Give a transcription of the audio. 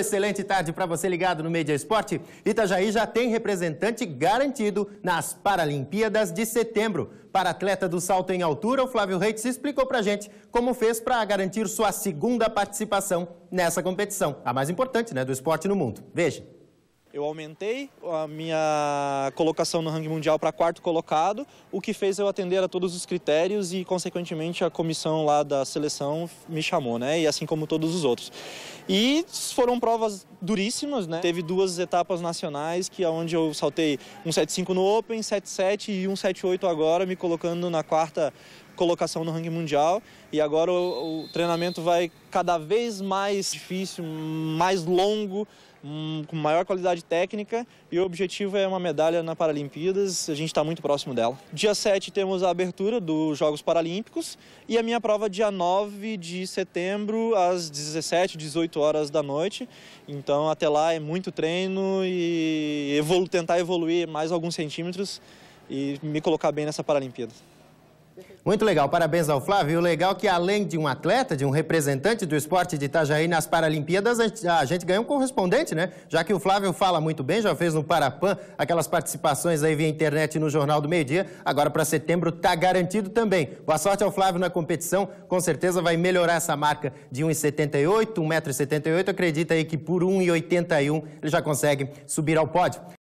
Excelente tarde para você ligado no Media Esporte. Itajaí já tem representante garantido nas Paralimpíadas de setembro. Para atleta do salto em altura, o Flávio Reis explicou para gente como fez para garantir sua segunda participação nessa competição, a mais importante né, do esporte no mundo. Veja. Eu aumentei a minha colocação no ranking mundial para quarto colocado, o que fez eu atender a todos os critérios e, consequentemente, a comissão lá da seleção me chamou, né? E assim como todos os outros. E foram provas duríssimas, né? Teve duas etapas nacionais, que aonde é eu saltei 175 no Open, 77 e 178 agora, me colocando na quarta colocação no ranking mundial e agora o, o treinamento vai cada vez mais difícil, mais longo, hum, com maior qualidade técnica e o objetivo é uma medalha na Paralimpíadas, a gente está muito próximo dela. Dia 7 temos a abertura dos Jogos Paralímpicos e a minha prova dia 9 de setembro às 17, 18 horas da noite, então até lá é muito treino e evolu tentar evoluir mais alguns centímetros e me colocar bem nessa Paralimpíada. Muito legal, parabéns ao Flávio. O legal é que além de um atleta, de um representante do esporte de Itajaí nas Paralimpíadas, a gente ganha um correspondente, né? Já que o Flávio fala muito bem, já fez no Parapan aquelas participações aí via internet no Jornal do Meio Dia, agora para setembro está garantido também. Boa sorte ao Flávio na competição, com certeza vai melhorar essa marca de 1,78, 1,78m, acredita aí que por 1,81 ele já consegue subir ao pódio.